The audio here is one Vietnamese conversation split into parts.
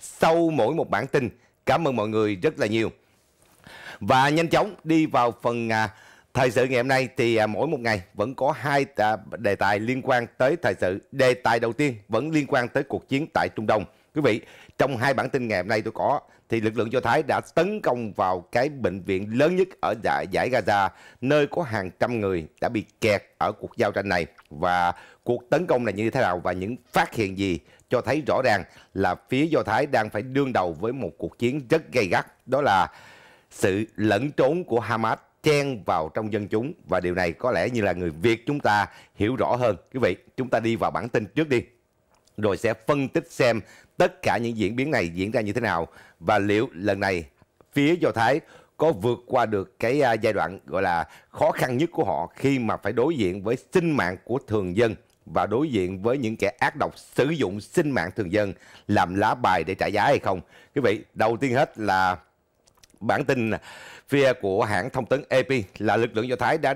sau mỗi một bản tin. Cảm ơn mọi người rất là nhiều. Và nhanh chóng đi vào phần à, thời sự ngày hôm nay thì à, mỗi một ngày vẫn có hai à, đề tài liên quan tới thời sự. Đề tài đầu tiên vẫn liên quan tới cuộc chiến tại Trung Đông. Quý vị, trong hai bản tin ngày hôm nay tôi có thì lực lượng Do Thái đã tấn công vào cái bệnh viện lớn nhất ở giải, giải Gaza, nơi có hàng trăm người đã bị kẹt ở cuộc giao tranh này. Và cuộc tấn công này như thế nào và những phát hiện gì cho thấy rõ ràng là phía Do Thái đang phải đương đầu với một cuộc chiến rất gay gắt. Đó là sự lẫn trốn của Hamas chen vào trong dân chúng và điều này có lẽ như là người Việt chúng ta hiểu rõ hơn. Quý vị, chúng ta đi vào bản tin trước đi rồi sẽ phân tích xem tất cả những diễn biến này diễn ra như thế nào và liệu lần này phía Do Thái có vượt qua được cái à, giai đoạn gọi là khó khăn nhất của họ khi mà phải đối diện với sinh mạng của thường dân và đối diện với những kẻ ác độc sử dụng sinh mạng thường dân làm lá bài để trả giá hay không. Quý vị, đầu tiên hết là bản tin phía của hãng thông tấn AP là lực lượng Do Thái đã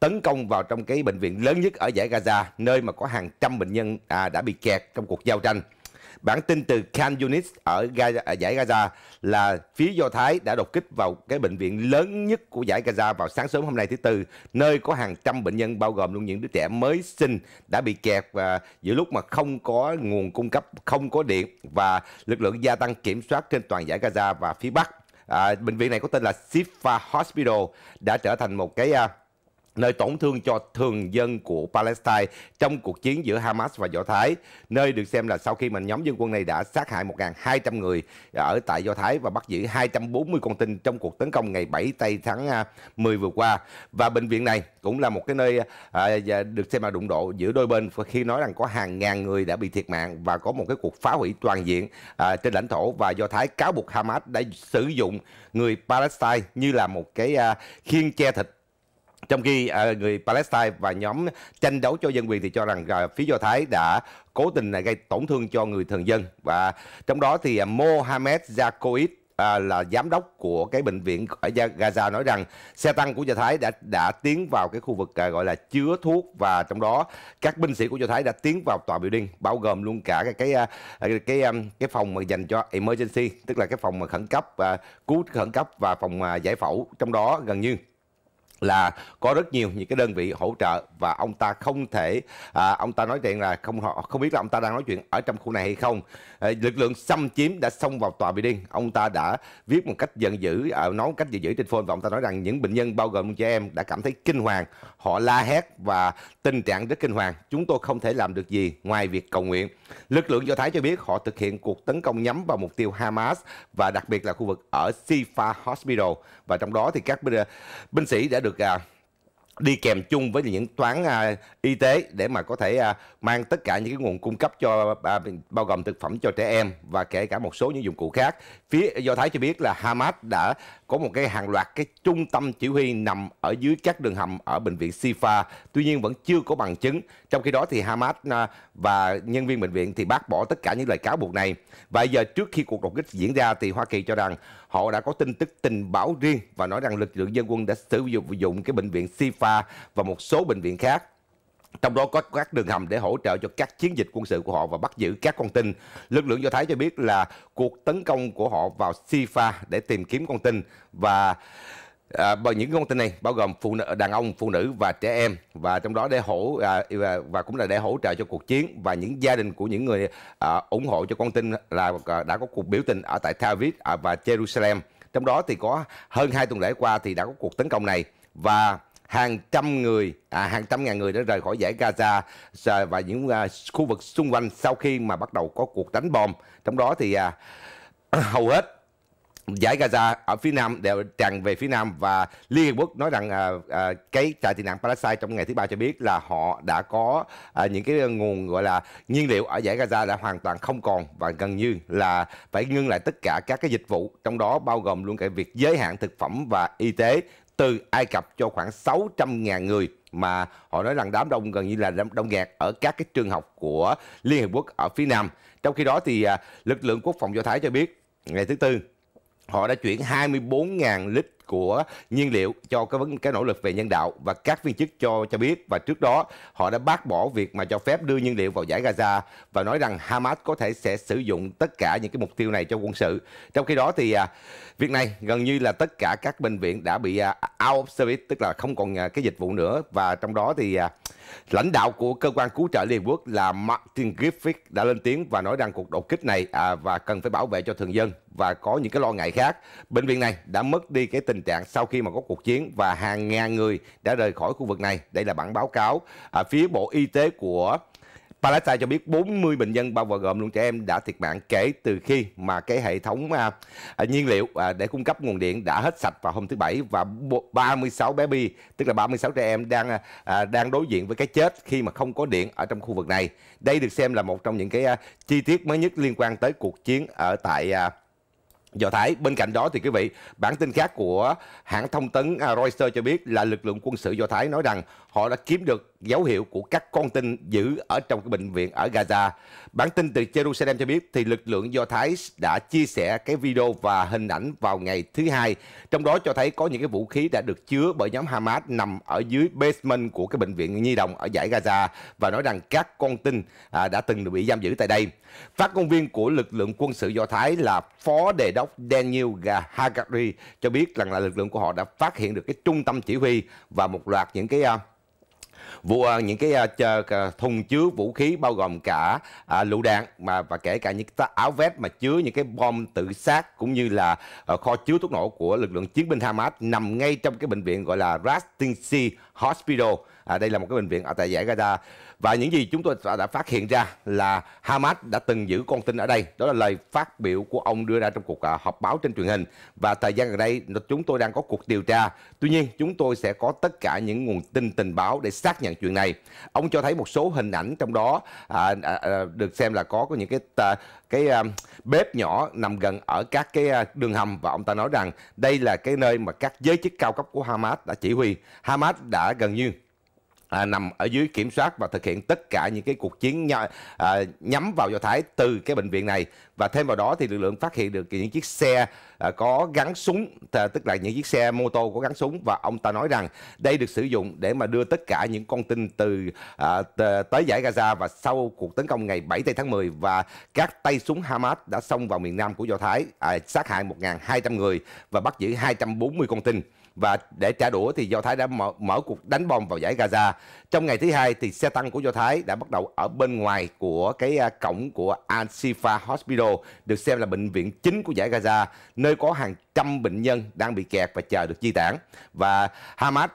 tấn công vào trong cái bệnh viện lớn nhất ở giải Gaza, nơi mà có hàng trăm bệnh nhân à, đã bị kẹt trong cuộc giao tranh. Bản tin từ Khan Yunis ở, giải Gaza là phía Do Thái đã đột kích vào cái bệnh viện lớn nhất của giải Gaza vào sáng sớm hôm nay thứ Tư, nơi có hàng trăm bệnh nhân bao gồm luôn những đứa trẻ mới sinh đã bị kẹt và giữa lúc mà không có nguồn cung cấp, không có điện và lực lượng gia tăng kiểm soát trên toàn giải Gaza và phía Bắc à, bệnh viện này có tên là Sifa Hospital đã trở thành một cái à, nơi tổn thương cho thường dân của Palestine trong cuộc chiến giữa Hamas và Do Thái, nơi được xem là sau khi mà nhóm dân quân này đã sát hại 1.200 người ở tại Do Thái và bắt giữ 240 con tin trong cuộc tấn công ngày 7 tây tháng 10 à, vừa qua. Và bệnh viện này cũng là một cái nơi à, à, được xem là đụng độ giữa đôi bên khi nói rằng có hàng ngàn người đã bị thiệt mạng và có một cái cuộc phá hủy toàn diện à, trên lãnh thổ và Do Thái cáo buộc Hamas đã sử dụng người Palestine như là một cái à, khiên che thịt trong khi à, người Palestine và nhóm tranh đấu cho dân quyền thì cho rằng uh, phía Do Thái đã cố tình uh, gây tổn thương cho người thường dân và trong đó thì à, Mohammed Jacoid À, là giám đốc của cái bệnh viện ở Gaza nói rằng xe tăng của Do Thái đã đã tiến vào cái khu vực à, gọi là chứa thuốc và trong đó các binh sĩ của Do Thái đã tiến vào tòa building bao gồm luôn cả cái cái cái cái, cái phòng mà dành cho emergency tức là cái phòng mà khẩn cấp à, cứu khẩn cấp và phòng à, giải phẫu trong đó gần như là có rất nhiều những cái đơn vị hỗ trợ và ông ta không thể à, ông ta nói chuyện là không không biết là ông ta đang nói chuyện ở trong khu này hay không à, lực lượng xâm chiếm đã xông vào tòa bị điên ông ta đã viết một cách giận dữ à, nói một cách giận dữ trên phone và ông ta nói rằng những bệnh nhân bao gồm trẻ em đã cảm thấy kinh hoàng họ la hét và tình trạng rất kinh hoàng chúng tôi không thể làm được gì ngoài việc cầu nguyện lực lượng do thái cho biết họ thực hiện cuộc tấn công nhắm vào mục tiêu Hamas và đặc biệt là khu vực ở Sifa Hospital và trong đó thì các ờ, binh sĩ đã được à, đi kèm chung với những toán à, y tế để mà có thể à, mang tất cả những cái nguồn cung cấp cho à, bao gồm thực phẩm cho trẻ em và kể cả một số những dụng cụ khác phía do thái cho biết là hamas đã có một cái hàng loạt cái trung tâm chỉ huy nằm ở dưới các đường hầm ở bệnh viện Sifa. Tuy nhiên vẫn chưa có bằng chứng. Trong khi đó thì Hamas à, và nhân viên bệnh viện thì bác bỏ tất cả những lời cáo buộc này. Và giờ trước khi cuộc đột kích diễn ra thì Hoa Kỳ cho rằng họ đã có tin tức tình báo riêng và nói rằng lực lượng dân quân đã sử dụng cái bệnh viện Sifa và một số bệnh viện khác trong đó có các đường hầm để hỗ trợ cho các chiến dịch quân sự của họ và bắt giữ các con tin. Lực lượng Do Thái cho biết là cuộc tấn công của họ vào Sifa để tìm kiếm con tin và À, bởi những con tin này bao gồm phụ nữ, đàn ông, phụ nữ và trẻ em và trong đó để hỗ à, và, và cũng là để hỗ trợ cho cuộc chiến và những gia đình của những người à, ủng hộ cho con tin là à, đã có cuộc biểu tình ở tại Tel Aviv à, và Jerusalem. Trong đó thì có hơn hai tuần lễ qua thì đã có cuộc tấn công này và hàng trăm người, à, hàng trăm ngàn người đã rời khỏi giải Gaza à, và những à, khu vực xung quanh sau khi mà bắt đầu có cuộc đánh bom. Trong đó thì à, hầu hết giải Gaza ở phía nam đều tràn về phía nam và Liên Hiệp Quốc nói rằng à, à, cái trại tị nạn Palestine trong ngày thứ ba cho biết là họ đã có à, những cái nguồn gọi là nhiên liệu ở giải Gaza đã hoàn toàn không còn và gần như là phải ngưng lại tất cả các cái dịch vụ trong đó bao gồm luôn cả việc giới hạn thực phẩm và y tế từ Ai Cập cho khoảng 600.000 người mà họ nói rằng đám đông gần như là đám đông nghẹt ở các cái trường học của Liên Hợp Quốc ở phía Nam. Trong khi đó thì à, lực lượng quốc phòng Do Thái cho biết ngày thứ Tư họ đã chuyển 24.000 lít của nhiên liệu cho cái vấn cái nỗ lực về nhân đạo và các viên chức cho cho biết và trước đó họ đã bác bỏ việc mà cho phép đưa nhiên liệu vào giải Gaza và nói rằng Hamas có thể sẽ sử dụng tất cả những cái mục tiêu này cho quân sự. Trong khi đó thì à, việc này gần như là tất cả các bệnh viện đã bị à, out of service tức là không còn à, cái dịch vụ nữa và trong đó thì à, lãnh đạo của cơ quan cứu trợ Liên Hợp Quốc là Martin Griffith đã lên tiếng và nói rằng cuộc đột kích này à, và cần phải bảo vệ cho thường dân và có những cái lo ngại khác. Bệnh viện này đã mất đi cái tình tình trạng sau khi mà có cuộc chiến và hàng ngàn người đã rời khỏi khu vực này. Đây là bản báo cáo ở à, phía Bộ Y tế của Palestine cho biết 40 bệnh nhân bao gồm luôn trẻ em đã thiệt mạng kể từ khi mà cái hệ thống à, à, nhiên liệu à, để cung cấp nguồn điện đã hết sạch vào hôm thứ bảy và 36 bé bi tức là 36 trẻ em đang à, à, đang đối diện với cái chết khi mà không có điện ở trong khu vực này. Đây được xem là một trong những cái à, chi tiết mới nhất liên quan tới cuộc chiến ở tại à, Do Thái. Bên cạnh đó thì quý vị, bản tin khác của hãng thông tấn à, Reuters cho biết là lực lượng quân sự Do Thái nói rằng họ đã kiếm được dấu hiệu của các con tin giữ ở trong cái bệnh viện ở Gaza. Bản tin từ Jerusalem cho biết thì lực lượng Do Thái đã chia sẻ cái video và hình ảnh vào ngày thứ hai. Trong đó cho thấy có những cái vũ khí đã được chứa bởi nhóm Hamas nằm ở dưới basement của cái bệnh viện nhi đồng ở giải Gaza và nói rằng các con tin à, đã từng bị giam giữ tại đây. Phát ngôn viên của lực lượng quân sự Do Thái là Phó Đề đốc Daniel Hagari cho biết rằng là lực lượng của họ đã phát hiện được cái trung tâm chỉ huy và một loạt những cái uh, vụ à, những cái à, à, thùng chứa vũ khí bao gồm cả lựu đạn mà và kể cả những cái áo vest mà chứa những cái bom tự sát cũng như là ờ, kho chứa thuốc nổ của lực lượng chiến binh Hamas nằm ngay trong cái bệnh viện gọi là Rastinsi Hospital. À, đây là một cái bệnh viện ở tại giải Gaza. Và những gì chúng tôi đã phát hiện ra là Hamas đã từng giữ con tin ở đây. Đó là lời phát biểu của ông đưa ra trong cuộc à, họp báo trên truyền hình. Và thời gian gần đây chúng tôi đang có cuộc điều tra. Tuy nhiên chúng tôi sẽ có tất cả những nguồn tin tình báo để xác nhận chuyện này. Ông cho thấy một số hình ảnh trong đó à, à, à được xem là có, có những cái cái uh, bếp nhỏ nằm gần ở các cái uh, đường hầm và ông ta nói rằng đây là cái nơi mà các giới chức cao cấp của Hamas đã chỉ huy. Hamas đã gần như à, nằm ở dưới kiểm soát và thực hiện tất cả những cái cuộc chiến nh, à, nhắm vào Do Thái từ cái bệnh viện này và thêm vào đó thì lực lượng phát hiện được những chiếc xe à, có gắn súng tức là những chiếc xe mô tô có gắn súng và ông ta nói rằng đây được sử dụng để mà đưa tất cả những con tin từ à, tới giải Gaza và sau cuộc tấn công ngày 7 tây tháng 10 và các tay súng Hamas đã xông vào miền nam của Do Thái à, sát hại 1.200 người và bắt giữ 240 con tin và để trả đũa thì Do Thái đã mở, mở cuộc đánh bom vào giải Gaza. Trong ngày thứ hai thì xe tăng của Do Thái đã bắt đầu ở bên ngoài của cái à, cổng của Al-Shifa Hospital, được xem là bệnh viện chính của giải Gaza, nơi có hàng trăm bệnh nhân đang bị kẹt và chờ được di tản. Và Hamas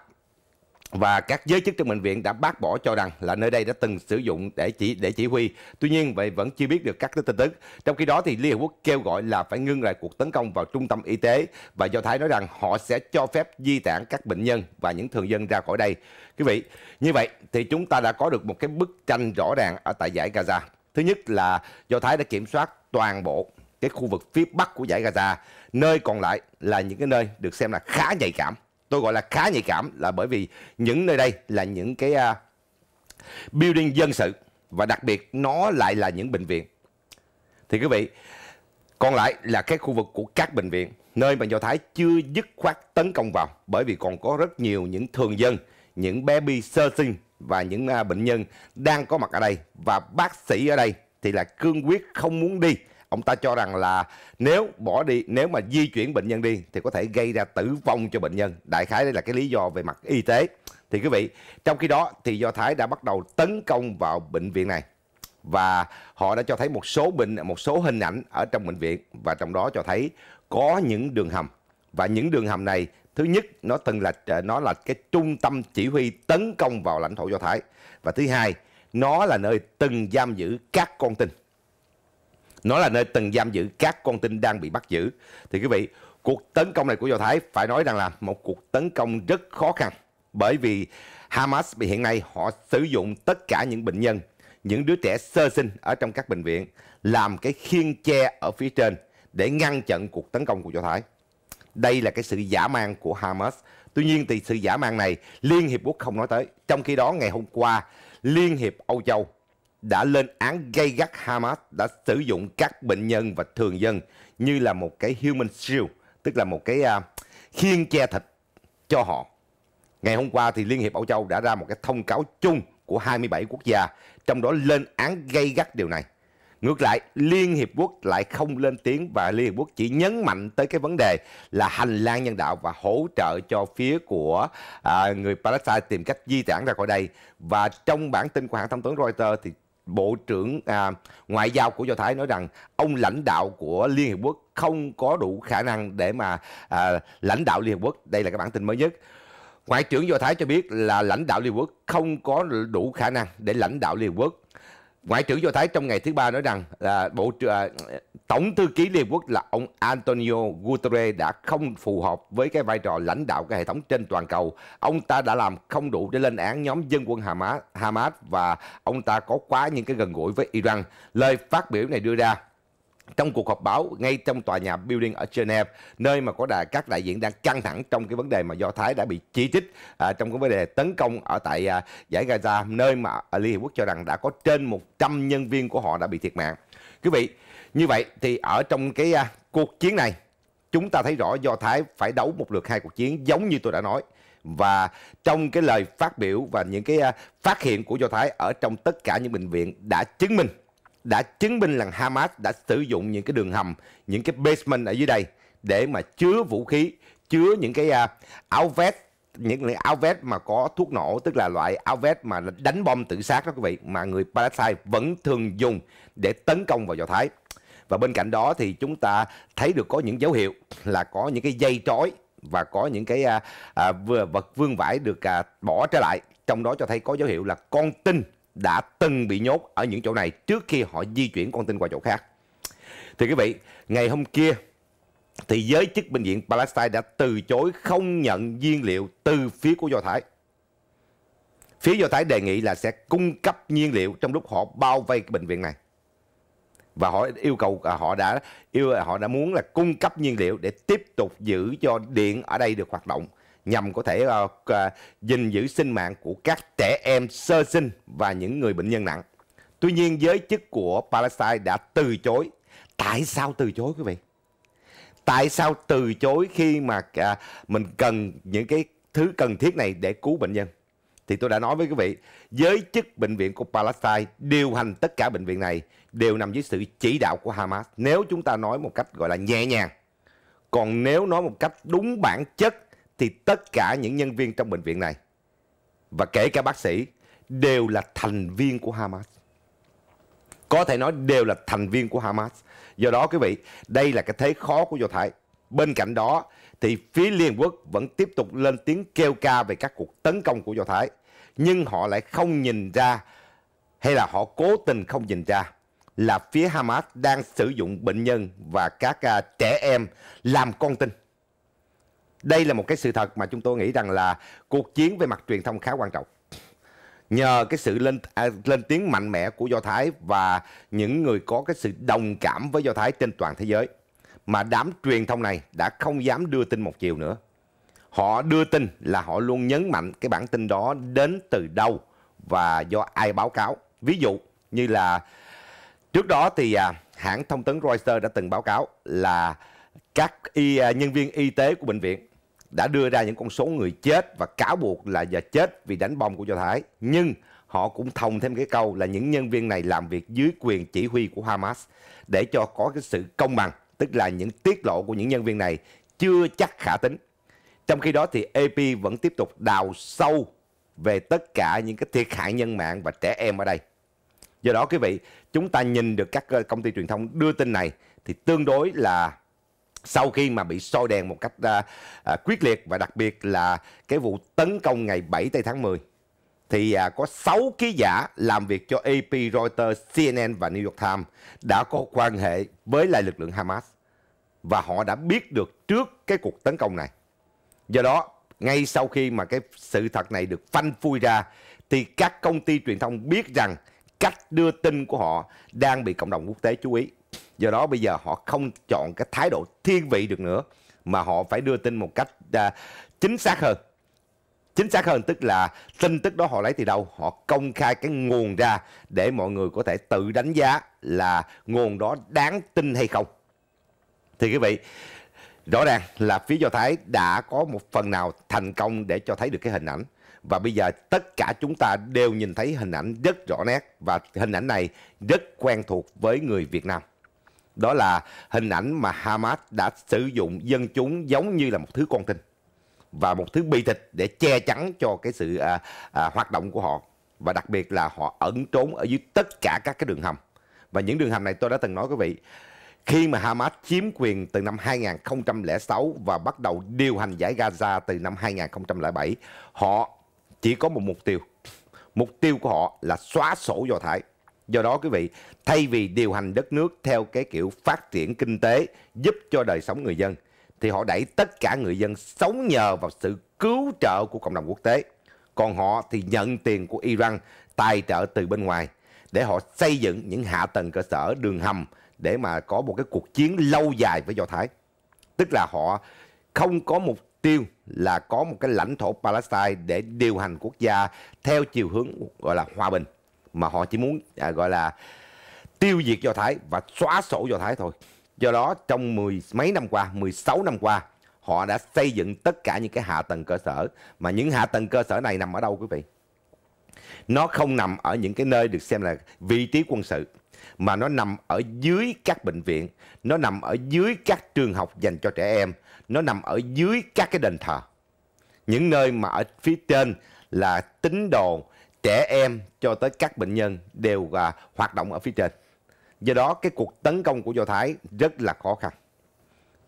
và các giới chức trong bệnh viện đã bác bỏ cho rằng là nơi đây đã từng sử dụng để chỉ để chỉ huy. Tuy nhiên vậy vẫn chưa biết được các tin tức. Trong khi đó thì Liên Hợp Quốc kêu gọi là phải ngưng lại cuộc tấn công vào trung tâm y tế và Do Thái nói rằng họ sẽ cho phép di tản các bệnh nhân và những thường dân ra khỏi đây. Quý vị, như vậy thì chúng ta đã có được một cái bức tranh rõ ràng ở tại giải Gaza. Thứ nhất là Do Thái đã kiểm soát toàn bộ cái khu vực phía bắc của giải Gaza, nơi còn lại là những cái nơi được xem là khá nhạy cảm tôi gọi là khá nhạy cảm là bởi vì những nơi đây là những cái uh, building dân sự và đặc biệt nó lại là những bệnh viện. Thì quý vị, còn lại là cái khu vực của các bệnh viện nơi mà Do Thái chưa dứt khoát tấn công vào bởi vì còn có rất nhiều những thường dân, những baby sơ sinh và những uh, bệnh nhân đang có mặt ở đây và bác sĩ ở đây thì là cương quyết không muốn đi ông ta cho rằng là nếu bỏ đi nếu mà di chuyển bệnh nhân đi thì có thể gây ra tử vong cho bệnh nhân đại khái đây là cái lý do về mặt y tế thì quý vị trong khi đó thì do thái đã bắt đầu tấn công vào bệnh viện này và họ đã cho thấy một số bệnh một số hình ảnh ở trong bệnh viện và trong đó cho thấy có những đường hầm và những đường hầm này thứ nhất nó từng là nó là cái trung tâm chỉ huy tấn công vào lãnh thổ do thái và thứ hai nó là nơi từng giam giữ các con tin nó là nơi từng giam giữ các con tin đang bị bắt giữ thì quý vị cuộc tấn công này của do thái phải nói rằng là một cuộc tấn công rất khó khăn bởi vì hamas bị hiện nay họ sử dụng tất cả những bệnh nhân những đứa trẻ sơ sinh ở trong các bệnh viện làm cái khiên che ở phía trên để ngăn chặn cuộc tấn công của do thái đây là cái sự giả mang của hamas tuy nhiên thì sự giả mang này liên hiệp quốc không nói tới trong khi đó ngày hôm qua liên hiệp âu châu đã lên án gây gắt Hamas đã sử dụng các bệnh nhân và thường dân như là một cái human shield, tức là một cái uh, khiên che thịt cho họ. Ngày hôm qua thì Liên hiệp Âu Châu đã ra một cái thông cáo chung của 27 quốc gia, trong đó lên án gây gắt điều này. Ngược lại, Liên Hiệp Quốc lại không lên tiếng và Liên Hiệp Quốc chỉ nhấn mạnh tới cái vấn đề là hành lang nhân đạo và hỗ trợ cho phía của à, người Palestine tìm cách di tản ra khỏi đây. Và trong bản tin của hãng thông tấn Reuters thì Bộ trưởng à, Ngoại giao của Do Thái nói rằng ông lãnh đạo của Liên Hiệp Quốc không có đủ khả năng để mà à, lãnh đạo Liên Hiệp Quốc. Đây là cái bản tin mới nhất. Ngoại trưởng Do Thái cho biết là lãnh đạo Liên Hiệp Quốc không có đủ khả năng để lãnh đạo Liên Hiệp Quốc. Ngoại trưởng Do Thái trong ngày thứ ba nói rằng là bộ trưởng. À, Tổng thư ký Liên Quốc là ông Antonio Guterres đã không phù hợp với cái vai trò lãnh đạo cái hệ thống trên toàn cầu. Ông ta đã làm không đủ để lên án nhóm dân quân Hamas, Hamas và ông ta có quá những cái gần gũi với Iran. Lời phát biểu này đưa ra trong cuộc họp báo ngay trong tòa nhà building ở Geneva, nơi mà có đại, các đại diện đang căng thẳng trong cái vấn đề mà Do Thái đã bị chỉ trích à, trong cái vấn đề tấn công ở tại à, giải Gaza, nơi mà Liên Hiệp Quốc cho rằng đã có trên 100 nhân viên của họ đã bị thiệt mạng. Quý vị, như vậy thì ở trong cái à, cuộc chiến này chúng ta thấy rõ Do Thái phải đấu một lượt hai cuộc chiến giống như tôi đã nói và trong cái lời phát biểu và những cái à, phát hiện của Do Thái ở trong tất cả những bệnh viện đã chứng minh đã chứng minh rằng Hamas đã sử dụng những cái đường hầm, những cái basement ở dưới đây để mà chứa vũ khí, chứa những cái à, áo vest những cái áo vest mà có thuốc nổ tức là loại áo vest mà đánh bom tự sát đó quý vị mà người Palestine vẫn thường dùng để tấn công vào Do Thái. Và bên cạnh đó thì chúng ta thấy được có những dấu hiệu là có những cái dây trói và có những cái à, à, vật vương vải được à, bỏ trở lại. Trong đó cho thấy có dấu hiệu là con tinh đã từng bị nhốt ở những chỗ này trước khi họ di chuyển con tinh qua chỗ khác. Thì quý vị, ngày hôm kia thì giới chức bệnh viện Palestine đã từ chối không nhận nhiên liệu từ phía của Do Thái. Phía Do Thái đề nghị là sẽ cung cấp nhiên liệu trong lúc họ bao vây bệnh viện này và họ yêu cầu à, họ đã yêu à, họ đã muốn là cung cấp nhiên liệu để tiếp tục giữ cho điện ở đây được hoạt động nhằm có thể uh, gìn giữ sinh mạng của các trẻ em sơ sinh và những người bệnh nhân nặng. Tuy nhiên giới chức của Palestine đã từ chối. Tại sao từ chối quý vị? Tại sao từ chối khi mà mình cần những cái thứ cần thiết này để cứu bệnh nhân? thì tôi đã nói với quý vị, giới chức bệnh viện của Palestine điều hành tất cả bệnh viện này đều nằm dưới sự chỉ đạo của Hamas. Nếu chúng ta nói một cách gọi là nhẹ nhàng, còn nếu nói một cách đúng bản chất thì tất cả những nhân viên trong bệnh viện này và kể cả bác sĩ đều là thành viên của Hamas. Có thể nói đều là thành viên của Hamas. Do đó quý vị, đây là cái thế khó của Do Thái. Bên cạnh đó thì phía Liên Quốc vẫn tiếp tục lên tiếng kêu ca về các cuộc tấn công của Do Thái nhưng họ lại không nhìn ra hay là họ cố tình không nhìn ra là phía Hamas đang sử dụng bệnh nhân và các uh, trẻ em làm con tin. Đây là một cái sự thật mà chúng tôi nghĩ rằng là cuộc chiến về mặt truyền thông khá quan trọng. Nhờ cái sự lên à, lên tiếng mạnh mẽ của Do Thái và những người có cái sự đồng cảm với Do Thái trên toàn thế giới mà đám truyền thông này đã không dám đưa tin một chiều nữa họ đưa tin là họ luôn nhấn mạnh cái bản tin đó đến từ đâu và do ai báo cáo. Ví dụ như là trước đó thì à, hãng thông tấn Reuters đã từng báo cáo là các y, à, nhân viên y tế của bệnh viện đã đưa ra những con số người chết và cáo buộc là giờ chết vì đánh bom của Do Thái. Nhưng họ cũng thông thêm cái câu là những nhân viên này làm việc dưới quyền chỉ huy của Hamas để cho có cái sự công bằng, tức là những tiết lộ của những nhân viên này chưa chắc khả tính. Trong khi đó thì AP vẫn tiếp tục đào sâu về tất cả những cái thiệt hại nhân mạng và trẻ em ở đây. Do đó quý vị, chúng ta nhìn được các ờ, công ty truyền thông đưa tin này thì tương đối là sau khi mà bị soi đèn một cách à, à, quyết liệt và đặc biệt là cái vụ tấn công ngày 7 tây tháng 10 thì à, có 6 ký giả làm việc cho AP, Reuters, CNN và New York Times đã có quan hệ với lại lực lượng Hamas và họ đã biết được trước cái cuộc tấn công này. Do đó, ngay sau khi mà cái sự thật này được phanh phui ra, thì các công ty truyền thông biết rằng cách đưa tin của họ đang bị cộng đồng quốc tế chú ý. Do đó bây giờ họ không chọn cái thái độ thiên vị được nữa, mà họ phải đưa tin một cách à, chính xác hơn. Chính xác hơn tức là tin tức đó họ lấy từ đâu, họ công khai cái nguồn ra để mọi người có thể tự đánh giá là nguồn đó đáng tin hay không. Thì quý vị, Rõ ràng là phía Do Thái đã có một phần nào thành công để cho thấy được cái hình ảnh. Và bây giờ tất cả chúng ta đều nhìn thấy hình ảnh rất rõ nét và hình ảnh này rất quen thuộc với người Việt Nam. Đó là hình ảnh mà Hamas đã sử dụng dân chúng giống như là một thứ con tin và một thứ bi thịt để che chắn cho cái sự à, à, hoạt động của họ và đặc biệt là họ ẩn trốn ở dưới tất cả các cái đường hầm và những đường hầm này tôi đã từng nói quý vị khi mà Hamas chiếm quyền từ năm 2006 và bắt đầu điều hành giải Gaza từ năm 2007, họ chỉ có một mục tiêu. Mục tiêu của họ là xóa sổ Do Thái. Do đó quý vị, thay vì điều hành đất nước theo cái kiểu phát triển kinh tế giúp cho đời sống người dân, thì họ đẩy tất cả người dân sống nhờ vào sự cứu trợ của cộng đồng quốc tế. Còn họ thì nhận tiền của Iran tài trợ từ bên ngoài để họ xây dựng những hạ tầng cơ sở, đường hầm, để mà có một cái cuộc chiến lâu dài với Do Thái. Tức là họ không có mục tiêu là có một cái lãnh thổ Palestine để điều hành quốc gia theo chiều hướng gọi là hòa bình mà họ chỉ muốn à, gọi là tiêu diệt Do Thái và xóa sổ Do Thái thôi. Do đó trong mười mấy năm qua, 16 năm qua họ đã xây dựng tất cả những cái hạ tầng cơ sở mà những hạ tầng cơ sở này nằm ở đâu quý vị? Nó không nằm ở những cái nơi được xem là vị trí quân sự mà nó nằm ở dưới các bệnh viện, nó nằm ở dưới các trường học dành cho trẻ em, nó nằm ở dưới các cái đền thờ. Những nơi mà ở phía trên là tín đồ, trẻ em cho tới các bệnh nhân đều à, hoạt động ở phía trên. Do đó cái cuộc tấn công của Do Thái rất là khó khăn.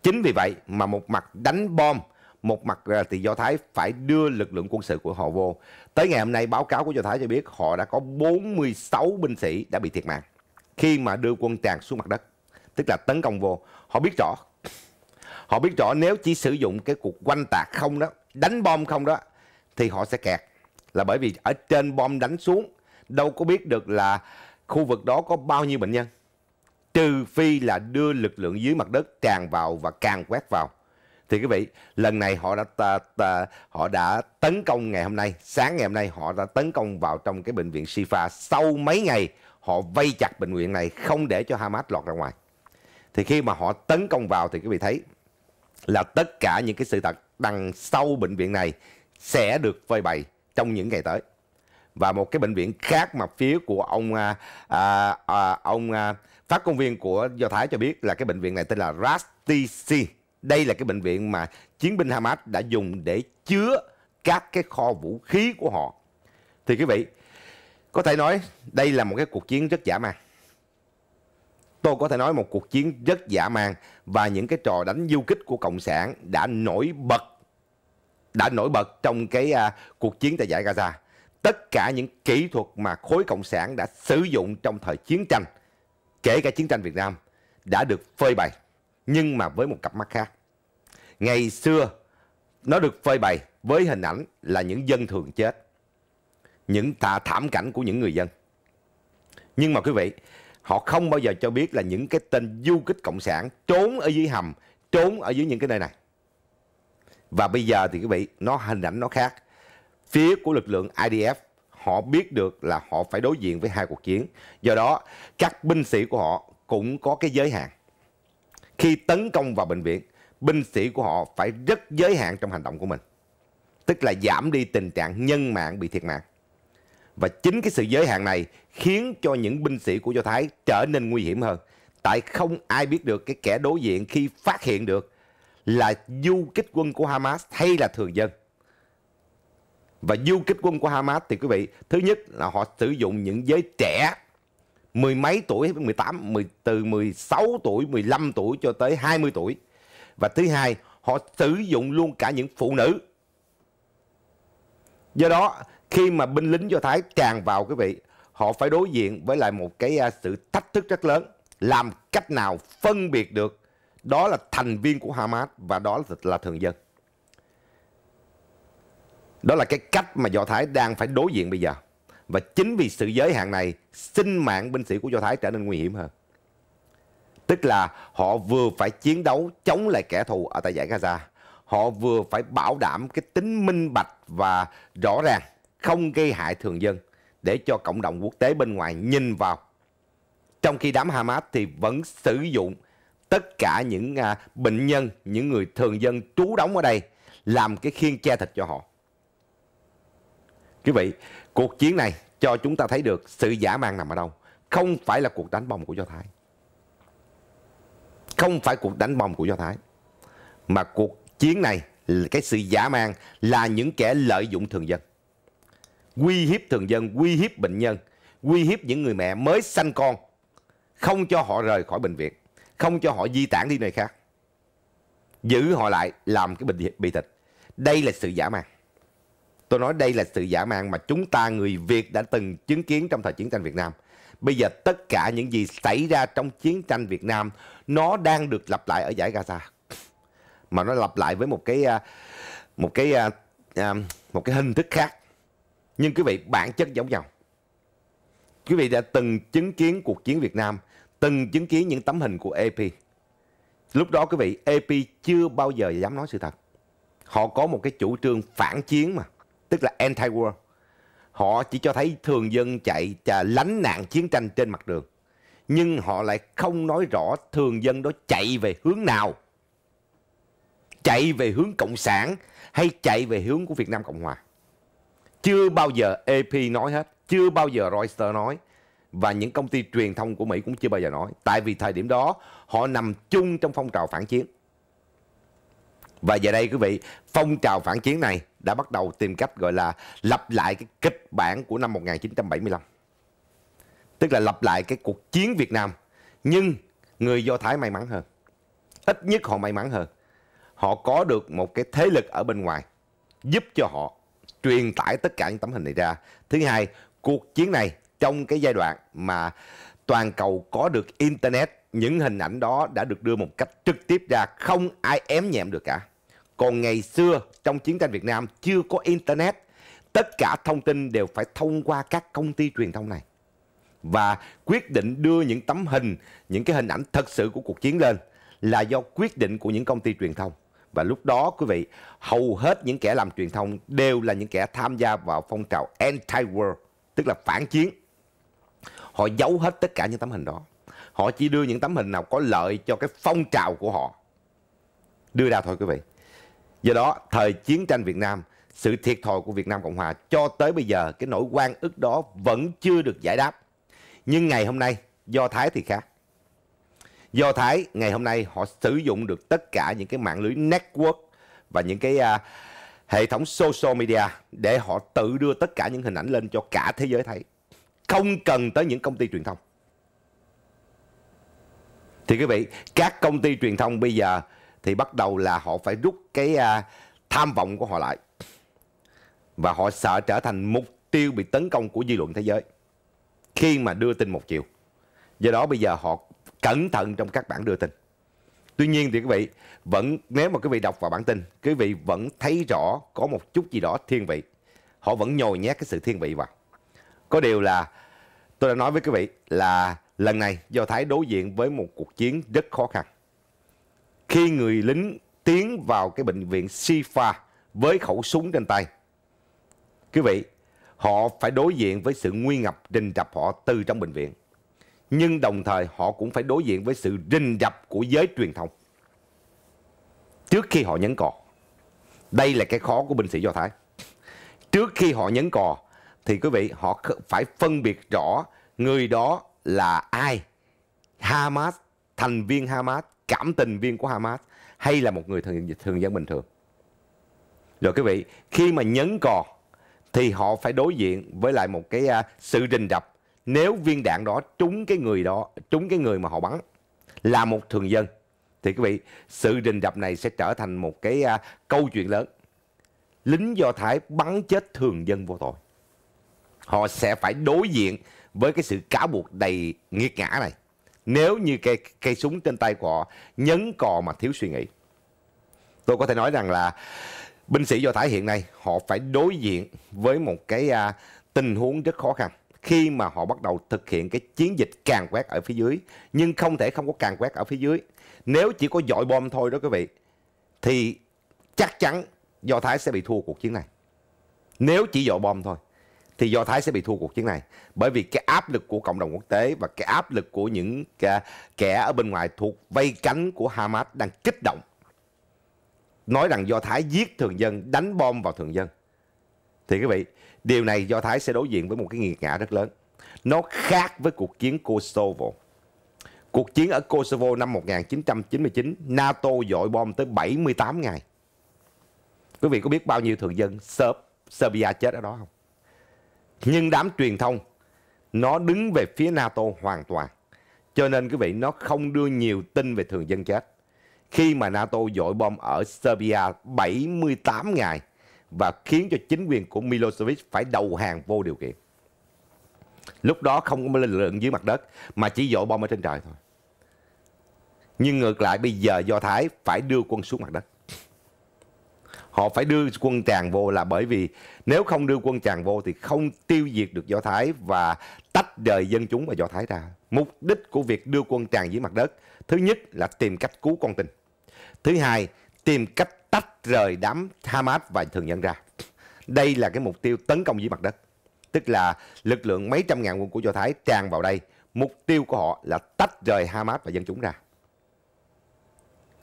Chính vì vậy mà một mặt đánh bom, một mặt à, thì Do Thái phải đưa lực lượng quân sự của họ vô. Tới ngày hôm nay báo cáo của Do Thái cho biết họ đã có 46 binh sĩ đã bị thiệt mạng khi mà đưa quân tràn xuống mặt đất tức là tấn công vô họ biết rõ họ biết rõ nếu chỉ sử dụng cái cuộc quanh tạc không đó đánh bom không đó thì họ sẽ kẹt là bởi vì ở trên bom đánh xuống đâu có biết được là khu vực đó có bao nhiêu bệnh nhân trừ phi là đưa lực lượng dưới mặt đất tràn vào và càng quét vào thì quý vị lần này họ đã ta, ta, họ đã tấn công ngày hôm nay sáng ngày hôm nay họ đã tấn công vào trong cái bệnh viện Sifa sau mấy ngày họ vây chặt bệnh viện này không để cho Hamas lọt ra ngoài. Thì khi mà họ tấn công vào thì quý vị thấy là tất cả những cái sự thật đằng sau bệnh viện này sẽ được phơi bày trong những ngày tới. Và một cái bệnh viện khác mà phía của ông à, à, à ông à, phát công viên của Do Thái cho biết là cái bệnh viện này tên là Rastisi. Đây là cái bệnh viện mà chiến binh Hamas đã dùng để chứa các cái kho vũ khí của họ. Thì quý vị, có thể nói đây là một cái cuộc chiến rất giả man. Tôi có thể nói một cuộc chiến rất giả man và những cái trò đánh du kích của Cộng sản đã nổi bật đã nổi bật trong cái à, cuộc chiến tại giải Gaza. Tất cả những kỹ thuật mà khối Cộng sản đã sử dụng trong thời chiến tranh, kể cả chiến tranh Việt Nam, đã được phơi bày, nhưng mà với một cặp mắt khác. Ngày xưa, nó được phơi bày với hình ảnh là những dân thường chết những tà thảm cảnh của những người dân. Nhưng mà quý vị, họ không bao giờ cho biết là những cái tên du kích cộng sản trốn ở dưới hầm, trốn ở dưới những cái nơi này. Và bây giờ thì quý vị, nó hình ảnh nó khác. Phía của lực lượng IDF họ biết được là họ phải đối diện với hai cuộc chiến. Do đó, các binh sĩ của họ cũng có cái giới hạn. Khi tấn công vào bệnh viện, binh sĩ của họ phải rất giới hạn trong hành động của mình. Tức là giảm đi tình trạng nhân mạng bị thiệt mạng. Và chính cái sự giới hạn này khiến cho những binh sĩ của Do Thái trở nên nguy hiểm hơn. Tại không ai biết được cái kẻ đối diện khi phát hiện được là du kích quân của Hamas hay là thường dân. Và du kích quân của Hamas thì quý vị, thứ nhất là họ sử dụng những giới trẻ mười mấy tuổi, 18, 10, từ 16 tuổi, 15 tuổi cho tới 20 tuổi. Và thứ hai, họ sử dụng luôn cả những phụ nữ. Do đó, khi mà binh lính do thái tràn vào quý vị họ phải đối diện với lại một cái à, sự thách thức rất lớn làm cách nào phân biệt được đó là thành viên của hamas và đó là, là thường dân đó là cái cách mà do thái đang phải đối diện bây giờ và chính vì sự giới hạn này sinh mạng binh sĩ của do thái trở nên nguy hiểm hơn tức là họ vừa phải chiến đấu chống lại kẻ thù ở tại giải gaza họ vừa phải bảo đảm cái tính minh bạch và rõ ràng không gây hại thường dân để cho cộng đồng quốc tế bên ngoài nhìn vào. Trong khi đám Hamas thì vẫn sử dụng tất cả những à, bệnh nhân, những người thường dân trú đóng ở đây làm cái khiên che thịt cho họ. Quý vị, cuộc chiến này cho chúng ta thấy được sự giả mang nằm ở đâu. Không phải là cuộc đánh bom của Do Thái. Không phải cuộc đánh bom của Do Thái. Mà cuộc chiến này, cái sự giả mang là những kẻ lợi dụng thường dân quy hiếp thường dân, quy hiếp bệnh nhân, quy hiếp những người mẹ mới sanh con, không cho họ rời khỏi bệnh viện, không cho họ di tản đi nơi khác. Giữ họ lại làm cái bệnh bị thịt. Đây là sự giả mang. Tôi nói đây là sự giả mang mà chúng ta người Việt đã từng chứng kiến trong thời chiến tranh Việt Nam. Bây giờ tất cả những gì xảy ra trong chiến tranh Việt Nam nó đang được lặp lại ở giải Gaza. Mà nó lặp lại với một cái à, một cái à, à, một cái hình thức khác nhưng quý vị bản chất giống nhau. Quý vị đã từng chứng kiến cuộc chiến Việt Nam, từng chứng kiến những tấm hình của AP. Lúc đó quý vị, AP chưa bao giờ dám nói sự thật. Họ có một cái chủ trương phản chiến mà, tức là anti-war. Họ chỉ cho thấy thường dân chạy lánh nạn chiến tranh trên mặt đường. Nhưng họ lại không nói rõ thường dân đó chạy về hướng nào. Chạy về hướng Cộng sản hay chạy về hướng của Việt Nam Cộng Hòa. Chưa bao giờ AP nói hết, chưa bao giờ Reuters nói và những công ty truyền thông của Mỹ cũng chưa bao giờ nói. Tại vì thời điểm đó họ nằm chung trong phong trào phản chiến. Và giờ đây quý vị, phong trào phản chiến này đã bắt đầu tìm cách gọi là lặp lại cái kịch bản của năm 1975. Tức là lặp lại cái cuộc chiến Việt Nam. Nhưng người Do Thái may mắn hơn. Ít nhất họ may mắn hơn. Họ có được một cái thế lực ở bên ngoài giúp cho họ truyền tải tất cả những tấm hình này ra. Thứ hai, cuộc chiến này trong cái giai đoạn mà toàn cầu có được internet, những hình ảnh đó đã được đưa một cách trực tiếp ra, không ai ém nhẹm được cả. Còn ngày xưa trong chiến tranh Việt Nam chưa có internet, tất cả thông tin đều phải thông qua các công ty truyền thông này và quyết định đưa những tấm hình, những cái hình ảnh thật sự của cuộc chiến lên là do quyết định của những công ty truyền thông. Và lúc đó quý vị, hầu hết những kẻ làm truyền thông đều là những kẻ tham gia vào phong trào anti-war, tức là phản chiến. Họ giấu hết tất cả những tấm hình đó. Họ chỉ đưa những tấm hình nào có lợi cho cái phong trào của họ. Đưa ra thôi quý vị. Do đó, thời chiến tranh Việt Nam, sự thiệt thòi của Việt Nam Cộng Hòa cho tới bây giờ, cái nỗi quan ức đó vẫn chưa được giải đáp. Nhưng ngày hôm nay, Do Thái thì khác. Do Thái ngày hôm nay họ sử dụng được tất cả những cái mạng lưới network và những cái uh, hệ thống social media để họ tự đưa tất cả những hình ảnh lên cho cả thế giới thấy. Không cần tới những công ty truyền thông. Thì quý vị, các công ty truyền thông bây giờ thì bắt đầu là họ phải rút cái uh, tham vọng của họ lại. Và họ sợ trở thành mục tiêu bị tấn công của dư luận thế giới khi mà đưa tin một chiều. Do đó bây giờ họ cẩn thận trong các bản đưa tin. Tuy nhiên thì quý vị vẫn nếu mà quý vị đọc vào bản tin, quý vị vẫn thấy rõ có một chút gì đó thiên vị. Họ vẫn nhồi nhét cái sự thiên vị vào. Có điều là tôi đã nói với quý vị là lần này Do Thái đối diện với một cuộc chiến rất khó khăn. Khi người lính tiến vào cái bệnh viện Sifa với khẩu súng trên tay, quý vị, họ phải đối diện với sự nguy ngập rình rập họ từ trong bệnh viện nhưng đồng thời họ cũng phải đối diện với sự rình rập của giới truyền thông trước khi họ nhấn cò. Đây là cái khó của binh sĩ Do Thái. Trước khi họ nhấn cò thì quý vị họ phải phân biệt rõ người đó là ai. Hamas, thành viên Hamas, cảm tình viên của Hamas hay là một người thường, thường dân bình thường. Rồi quý vị, khi mà nhấn cò thì họ phải đối diện với lại một cái à, sự rình rập nếu viên đạn đó trúng cái người đó, trúng cái người mà họ bắn là một thường dân thì quý vị, sự rình rập này sẽ trở thành một cái à, câu chuyện lớn. Lính Do Thái bắn chết thường dân vô tội. Họ sẽ phải đối diện với cái sự cáo buộc đầy nghiệt ngã này. Nếu như cây, cây súng trên tay của họ nhấn cò mà thiếu suy nghĩ. Tôi có thể nói rằng là binh sĩ Do Thái hiện nay họ phải đối diện với một cái à, tình huống rất khó khăn khi mà họ bắt đầu thực hiện cái chiến dịch càng quét ở phía dưới nhưng không thể không có càng quét ở phía dưới nếu chỉ có dội bom thôi đó quý vị thì chắc chắn do thái sẽ bị thua cuộc chiến này nếu chỉ dội bom thôi thì do thái sẽ bị thua cuộc chiến này bởi vì cái áp lực của cộng đồng quốc tế và cái áp lực của những kẻ ở bên ngoài thuộc vây cánh của hamas đang kích động nói rằng do thái giết thường dân đánh bom vào thường dân thì quý vị Điều này Do Thái sẽ đối diện với một cái nghiệt ngã rất lớn. Nó khác với cuộc chiến Kosovo. Cuộc chiến ở Kosovo năm 1999, NATO dội bom tới 78 ngày. Quý vị có biết bao nhiêu thường dân Serb, Serbia chết ở đó không? Nhưng đám truyền thông nó đứng về phía NATO hoàn toàn. Cho nên quý vị nó không đưa nhiều tin về thường dân chết. Khi mà NATO dội bom ở Serbia 78 ngày và khiến cho chính quyền của Milosevic phải đầu hàng vô điều kiện. Lúc đó không có lực lượng dưới mặt đất mà chỉ dội bom ở trên trời thôi. Nhưng ngược lại bây giờ Do Thái phải đưa quân xuống mặt đất. Họ phải đưa quân tràn vô là bởi vì nếu không đưa quân tràn vô thì không tiêu diệt được Do Thái và tách rời dân chúng và Do Thái ra. Mục đích của việc đưa quân tràn dưới mặt đất, thứ nhất là tìm cách cứu con tin. Thứ hai tìm cách tách rời đám Hamas và thường dân ra. Đây là cái mục tiêu tấn công dưới mặt đất. Tức là lực lượng mấy trăm ngàn quân của Do Thái tràn vào đây. Mục tiêu của họ là tách rời Hamas và dân chúng ra.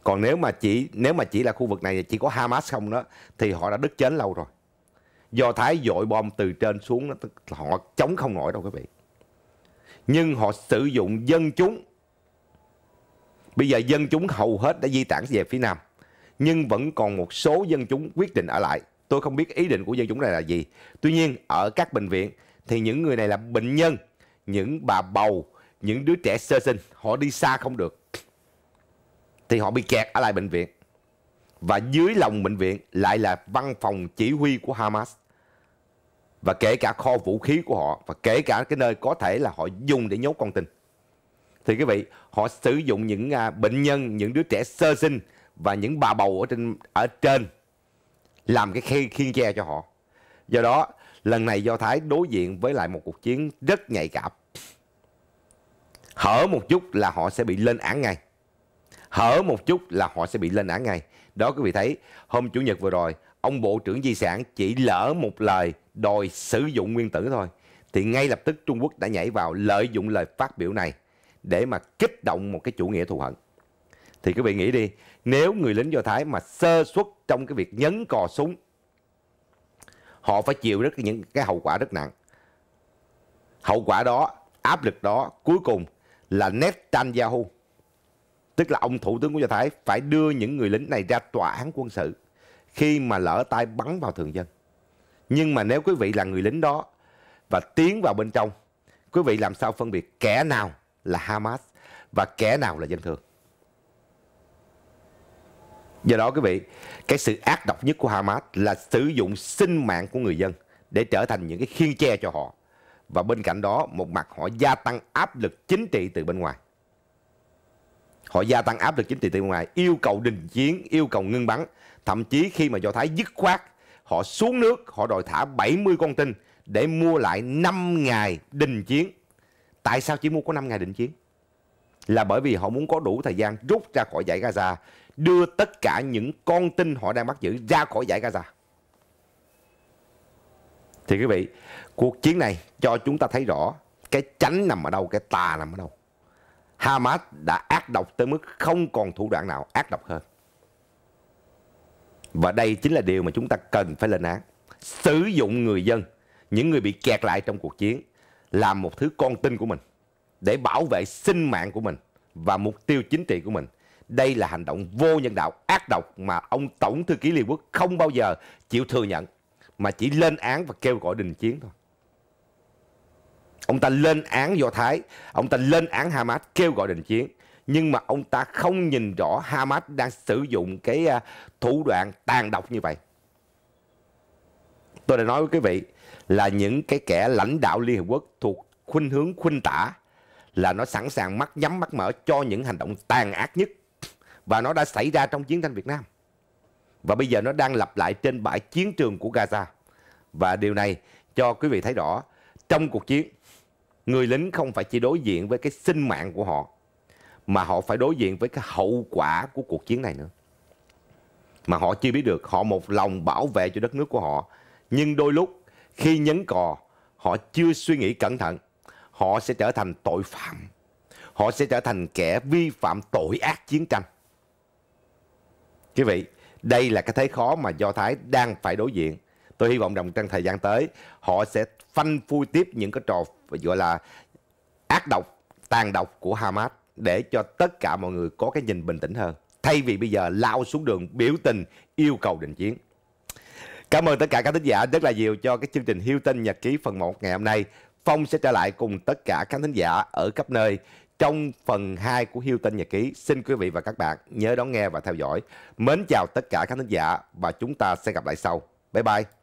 Còn nếu mà chỉ nếu mà chỉ là khu vực này chỉ có Hamas không đó thì họ đã đứt chến lâu rồi. Do Thái dội bom từ trên xuống họ chống không nổi đâu quý vị. Nhưng họ sử dụng dân chúng. Bây giờ dân chúng hầu hết đã di tản về phía Nam nhưng vẫn còn một số dân chúng quyết định ở lại. Tôi không biết ý định của dân chúng này là gì. Tuy nhiên, ở các bệnh viện thì những người này là bệnh nhân, những bà bầu, những đứa trẻ sơ sinh, họ đi xa không được. Thì họ bị kẹt ở lại bệnh viện. Và dưới lòng bệnh viện lại là văn phòng chỉ huy của Hamas. Và kể cả kho vũ khí của họ Và kể cả cái nơi có thể là họ dùng để nhốt con tin Thì quý vị Họ sử dụng những à, bệnh nhân Những đứa trẻ sơ sinh và những bà bầu ở trên ở trên làm cái khiên, khiên che cho họ. Do đó, lần này Do Thái đối diện với lại một cuộc chiến rất nhạy cảm. Hở một chút là họ sẽ bị lên án ngay. Hở một chút là họ sẽ bị lên án ngay. Đó quý vị thấy, hôm Chủ nhật vừa rồi, ông Bộ trưởng Di sản chỉ lỡ một lời đòi sử dụng nguyên tử thôi. Thì ngay lập tức Trung Quốc đã nhảy vào lợi dụng lời phát biểu này để mà kích động một cái chủ nghĩa thù hận. Thì quý vị nghĩ đi, nếu người lính Do Thái mà sơ suất trong cái việc nhấn cò súng, họ phải chịu rất những cái hậu quả rất nặng. Hậu quả đó, áp lực đó cuối cùng là Netanyahu, tức là ông thủ tướng của Do Thái phải đưa những người lính này ra tòa án quân sự khi mà lỡ tay bắn vào thường dân. Nhưng mà nếu quý vị là người lính đó và tiến vào bên trong, quý vị làm sao phân biệt kẻ nào là Hamas và kẻ nào là dân thường? do đó quý vị cái sự ác độc nhất của Hamas là sử dụng sinh mạng của người dân để trở thành những cái khiên che cho họ và bên cạnh đó một mặt họ gia tăng áp lực chính trị từ bên ngoài họ gia tăng áp lực chính trị từ bên ngoài yêu cầu đình chiến yêu cầu ngưng bắn thậm chí khi mà do thái dứt khoát họ xuống nước họ đòi thả 70 con tin để mua lại 5 ngày đình chiến tại sao chỉ mua có 5 ngày đình chiến là bởi vì họ muốn có đủ thời gian rút ra khỏi giải Gaza đưa tất cả những con tin họ đang bắt giữ ra khỏi giải Gaza. Thì quý vị, cuộc chiến này cho chúng ta thấy rõ cái chánh nằm ở đâu, cái tà nằm ở đâu. Hamas đã ác độc tới mức không còn thủ đoạn nào ác độc hơn. Và đây chính là điều mà chúng ta cần phải lên án. Sử dụng người dân, những người bị kẹt lại trong cuộc chiến, làm một thứ con tin của mình để bảo vệ sinh mạng của mình và mục tiêu chính trị của mình đây là hành động vô nhân đạo, ác độc mà ông Tổng Thư ký Liên Quốc không bao giờ chịu thừa nhận, mà chỉ lên án và kêu gọi đình chiến thôi. Ông ta lên án Do Thái, ông ta lên án Hamas, kêu gọi đình chiến. Nhưng mà ông ta không nhìn rõ Hamas đang sử dụng cái à, thủ đoạn tàn độc như vậy. Tôi đã nói với quý vị là những cái kẻ lãnh đạo Liên Hợp Quốc thuộc khuynh hướng khuynh tả là nó sẵn sàng mắt nhắm mắt mở cho những hành động tàn ác nhất và nó đã xảy ra trong chiến tranh Việt Nam. Và bây giờ nó đang lặp lại trên bãi chiến trường của Gaza. Và điều này cho quý vị thấy rõ, trong cuộc chiến, người lính không phải chỉ đối diện với cái sinh mạng của họ, mà họ phải đối diện với cái hậu quả của cuộc chiến này nữa. Mà họ chưa biết được, họ một lòng bảo vệ cho đất nước của họ. Nhưng đôi lúc, khi nhấn cò, họ chưa suy nghĩ cẩn thận, họ sẽ trở thành tội phạm. Họ sẽ trở thành kẻ vi phạm tội ác chiến tranh. Quý vị, đây là cái thế khó mà Do Thái đang phải đối diện. Tôi hy vọng rằng trong thời gian tới, họ sẽ phanh phui tiếp những cái trò gọi là ác độc, tàn độc của Hamas để cho tất cả mọi người có cái nhìn bình tĩnh hơn. Thay vì bây giờ lao xuống đường biểu tình yêu cầu đình chiến. Cảm ơn tất cả các thính giả rất là nhiều cho cái chương trình hiêu Tin Nhật Ký phần 1 ngày hôm nay. Phong sẽ trở lại cùng tất cả các thính giả ở khắp nơi trong phần 2 của Hilton Nhật Ký. Xin quý vị và các bạn nhớ đón nghe và theo dõi. Mến chào tất cả các thính giả và chúng ta sẽ gặp lại sau. Bye bye!